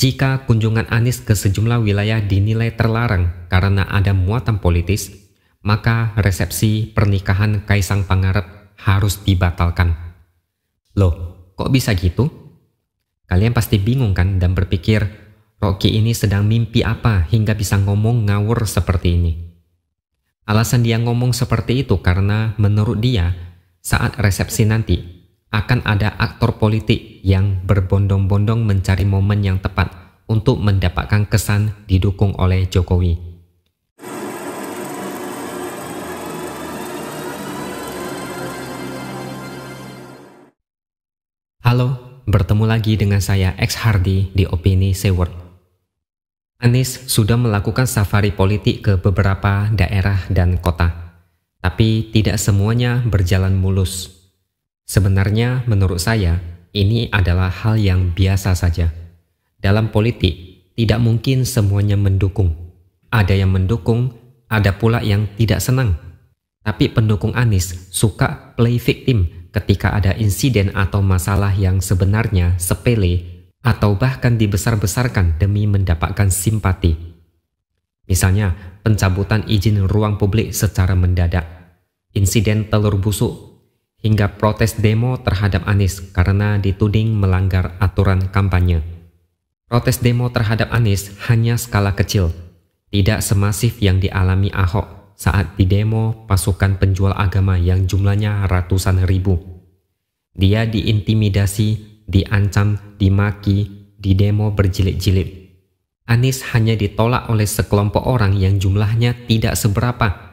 Jika kunjungan Anies ke sejumlah wilayah dinilai terlarang karena ada muatan politis, maka resepsi pernikahan Kaisang Pangarep harus dibatalkan. Loh, kok bisa gitu? Kalian pasti bingung kan dan berpikir, Rocky ini sedang mimpi apa hingga bisa ngomong ngawur seperti ini? Alasan dia ngomong seperti itu karena menurut dia, saat resepsi nanti, akan ada aktor politik yang berbondong-bondong mencari momen yang tepat untuk mendapatkan kesan didukung oleh Jokowi. Halo, bertemu lagi dengan saya X Hardy di Opini Seward. Anies sudah melakukan safari politik ke beberapa daerah dan kota, tapi tidak semuanya berjalan mulus. Sebenarnya menurut saya ini adalah hal yang biasa saja. Dalam politik tidak mungkin semuanya mendukung. Ada yang mendukung, ada pula yang tidak senang. Tapi pendukung Anies suka play victim ketika ada insiden atau masalah yang sebenarnya sepele atau bahkan dibesar-besarkan demi mendapatkan simpati. Misalnya, pencabutan izin ruang publik secara mendadak, insiden telur busuk hingga protes demo terhadap Anies karena dituding melanggar aturan kampanye. Protes demo terhadap Anies hanya skala kecil, tidak semasif yang dialami Ahok saat di demo pasukan penjual agama yang jumlahnya ratusan ribu. Dia diintimidasi, diancam, dimaki, di demo berjilid-jilid. Anies hanya ditolak oleh sekelompok orang yang jumlahnya tidak seberapa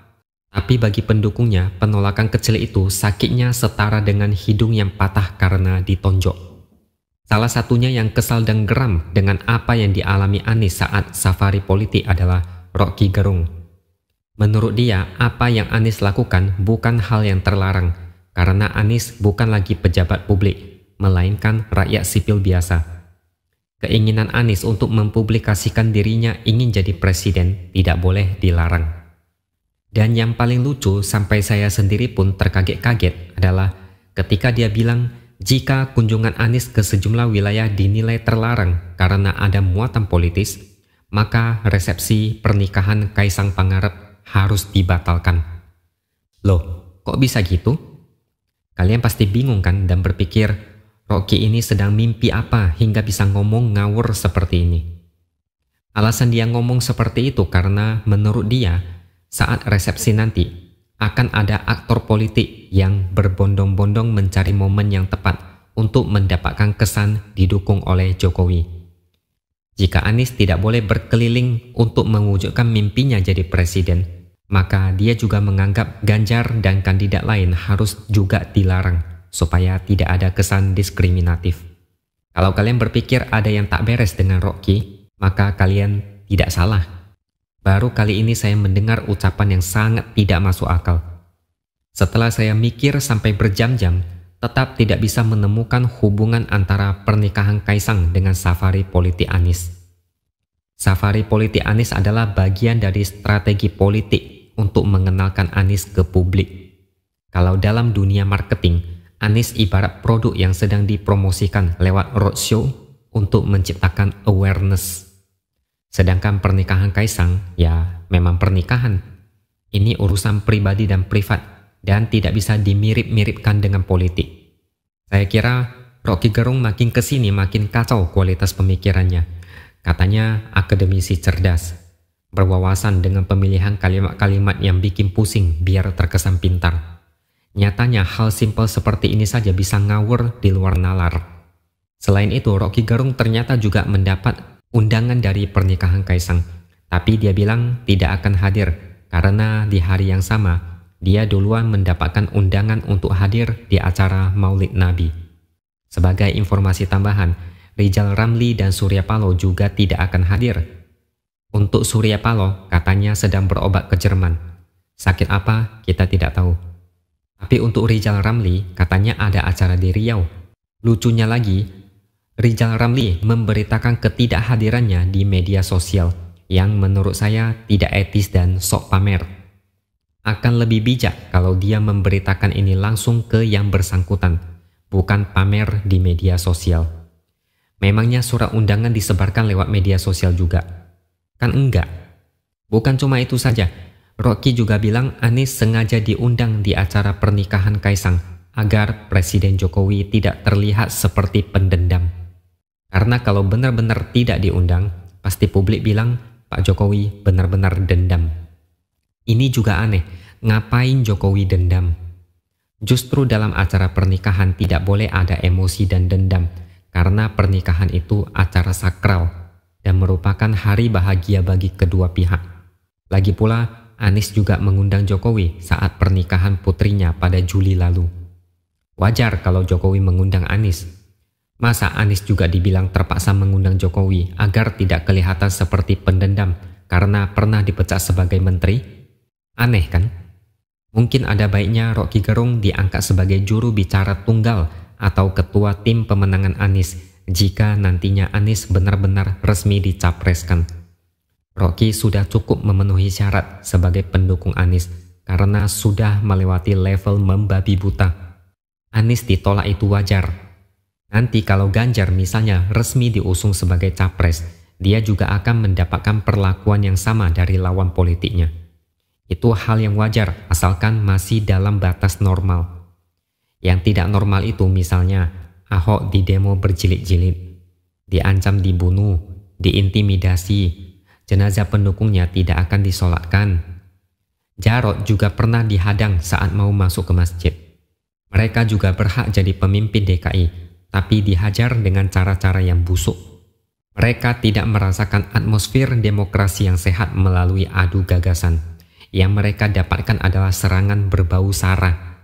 tapi bagi pendukungnya, penolakan kecil itu sakitnya setara dengan hidung yang patah karena ditonjok. Salah satunya yang kesal dan geram dengan apa yang dialami Anis saat safari politik adalah Rocky Gerung. Menurut dia, apa yang Anis lakukan bukan hal yang terlarang karena Anis bukan lagi pejabat publik, melainkan rakyat sipil biasa. Keinginan Anis untuk mempublikasikan dirinya ingin jadi presiden tidak boleh dilarang. Dan yang paling lucu sampai saya sendiri pun terkaget-kaget adalah ketika dia bilang jika kunjungan Anies ke sejumlah wilayah dinilai terlarang karena ada muatan politis, maka resepsi pernikahan Kaisang Pangarep harus dibatalkan. Loh, kok bisa gitu? Kalian pasti bingung kan dan berpikir, Rocky ini sedang mimpi apa hingga bisa ngomong ngawur seperti ini? Alasan dia ngomong seperti itu karena menurut dia, saat resepsi nanti akan ada aktor politik yang berbondong-bondong mencari momen yang tepat untuk mendapatkan kesan didukung oleh Jokowi. Jika Anies tidak boleh berkeliling untuk mewujudkan mimpinya jadi presiden, maka dia juga menganggap Ganjar dan kandidat lain harus juga dilarang supaya tidak ada kesan diskriminatif. Kalau kalian berpikir ada yang tak beres dengan Rocky, maka kalian tidak salah. Baru kali ini saya mendengar ucapan yang sangat tidak masuk akal. Setelah saya mikir sampai berjam-jam, tetap tidak bisa menemukan hubungan antara pernikahan Kaisang dengan safari politik Anis. Safari politik Anis adalah bagian dari strategi politik untuk mengenalkan Anis ke publik. Kalau dalam dunia marketing, Anis ibarat produk yang sedang dipromosikan lewat roadshow untuk menciptakan awareness. Sedangkan pernikahan Kaisang, ya memang pernikahan. Ini urusan pribadi dan privat dan tidak bisa dimirip-miripkan dengan politik. Saya kira Rocky Gerung makin kesini makin kacau kualitas pemikirannya. Katanya akademisi cerdas, berwawasan dengan pemilihan kalimat-kalimat yang bikin pusing biar terkesan pintar. Nyatanya hal simpel seperti ini saja bisa ngawur di luar nalar. Selain itu, Rocky Gerung ternyata juga mendapat undangan dari pernikahan Kaisang. Tapi dia bilang tidak akan hadir karena di hari yang sama dia duluan mendapatkan undangan untuk hadir di acara Maulid Nabi. Sebagai informasi tambahan, Rijal Ramli dan Surya Paloh juga tidak akan hadir. Untuk Surya Paloh, katanya sedang berobat ke Jerman. Sakit apa, kita tidak tahu. Tapi untuk Rijal Ramli, katanya ada acara di Riau. Lucunya lagi, Rijal Ramli memberitakan ketidakhadirannya di media sosial yang menurut saya tidak etis dan sok pamer. Akan lebih bijak kalau dia memberitakan ini langsung ke yang bersangkutan, bukan pamer di media sosial. Memangnya surat undangan disebarkan lewat media sosial juga? Kan enggak. Bukan cuma itu saja, Rocky juga bilang Anies sengaja diundang di acara pernikahan Kaisang agar Presiden Jokowi tidak terlihat seperti pendendam. Karena kalau benar-benar tidak diundang, pasti publik bilang Pak Jokowi benar-benar dendam. Ini juga aneh, ngapain Jokowi dendam? Justru dalam acara pernikahan tidak boleh ada emosi dan dendam, karena pernikahan itu acara sakral dan merupakan hari bahagia bagi kedua pihak. Lagi pula, Anies juga mengundang Jokowi saat pernikahan putrinya pada Juli lalu. Wajar kalau Jokowi mengundang Anies Masa Anies juga dibilang terpaksa mengundang Jokowi agar tidak kelihatan seperti pendendam karena pernah dipecat sebagai menteri? Aneh kan? Mungkin ada baiknya Rocky Gerung diangkat sebagai juru bicara tunggal atau ketua tim pemenangan Anies jika nantinya Anies benar-benar resmi dicapreskan. Rocky sudah cukup memenuhi syarat sebagai pendukung Anies karena sudah melewati level membabi buta. Anies ditolak itu wajar Nanti kalau Ganjar misalnya resmi diusung sebagai capres, dia juga akan mendapatkan perlakuan yang sama dari lawan politiknya. Itu hal yang wajar asalkan masih dalam batas normal. Yang tidak normal itu misalnya Ahok di demo berjilid-jilid, diancam dibunuh, diintimidasi, jenazah pendukungnya tidak akan disolatkan. Jarot juga pernah dihadang saat mau masuk ke masjid. Mereka juga berhak jadi pemimpin DKI tapi dihajar dengan cara-cara yang busuk. Mereka tidak merasakan atmosfer demokrasi yang sehat melalui adu gagasan. Yang mereka dapatkan adalah serangan berbau sara.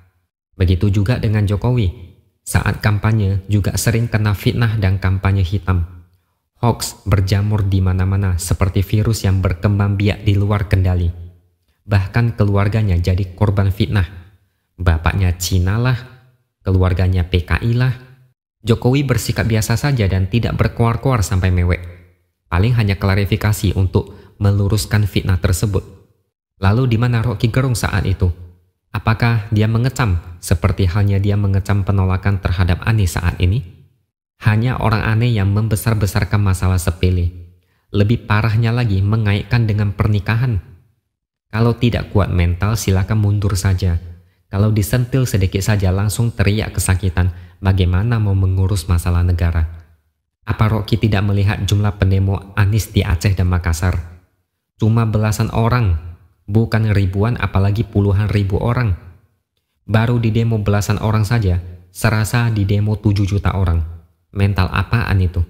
Begitu juga dengan Jokowi. Saat kampanye juga sering kena fitnah dan kampanye hitam. Hoax berjamur di mana-mana seperti virus yang berkembang biak di luar kendali. Bahkan keluarganya jadi korban fitnah. Bapaknya Cina lah, keluarganya PKI lah, Jokowi bersikap biasa saja dan tidak berkuar-kuar sampai mewek. Paling hanya klarifikasi untuk meluruskan fitnah tersebut. Lalu di mana Rocky Gerung saat itu? Apakah dia mengecam seperti halnya dia mengecam penolakan terhadap Anies saat ini? Hanya orang aneh yang membesar-besarkan masalah sepele. Lebih parahnya lagi mengaitkan dengan pernikahan. Kalau tidak kuat mental silakan mundur saja kalau disentil sedikit saja langsung teriak kesakitan, bagaimana mau mengurus masalah negara? Apa Rocky tidak melihat jumlah pendemo Anis di Aceh dan Makassar? Cuma belasan orang, bukan ribuan apalagi puluhan ribu orang. Baru di demo belasan orang saja, serasa di demo 7 juta orang. Mental apaan itu?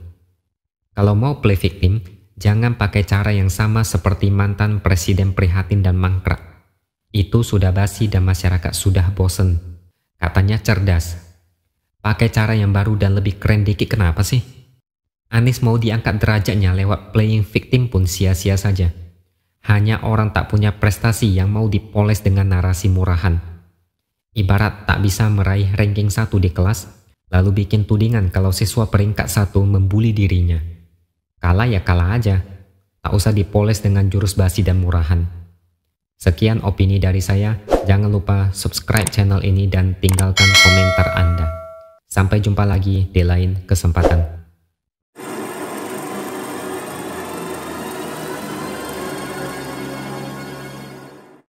Kalau mau play victim, jangan pakai cara yang sama seperti mantan presiden prihatin dan mangkrak itu sudah basi dan masyarakat sudah bosen. Katanya cerdas. Pakai cara yang baru dan lebih keren dikit kenapa sih? Anies mau diangkat derajatnya lewat playing victim pun sia-sia saja. Hanya orang tak punya prestasi yang mau dipoles dengan narasi murahan. Ibarat tak bisa meraih ranking satu di kelas, lalu bikin tudingan kalau siswa peringkat satu membuli dirinya. Kalah ya kalah aja, tak usah dipoles dengan jurus basi dan murahan. Sekian opini dari saya, jangan lupa subscribe channel ini dan tinggalkan komentar Anda. Sampai jumpa lagi di lain kesempatan.